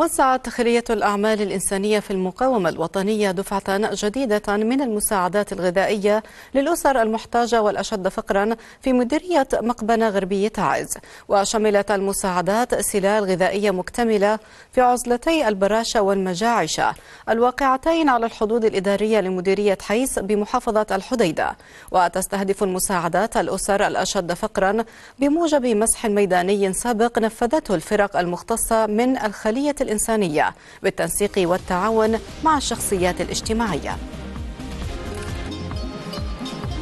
وسعت خلية الأعمال الإنسانية في المقاومة الوطنية دفعة جديدة من المساعدات الغذائية للأسر المحتاجة والأشد فقرا في مديرية مقبنة غربية تعز وشملت المساعدات سلال غذائية مكتملة في عزلتي البراشة والمجاعشة الواقعتين على الحدود الإدارية لمديرية حيس بمحافظة الحديدة وتستهدف المساعدات الأسر الأشد فقرا بموجب مسح ميداني سابق نفذته الفرق المختصة من الخلية الإنسانية بالتنسيق والتعاون مع الشخصيات الاجتماعية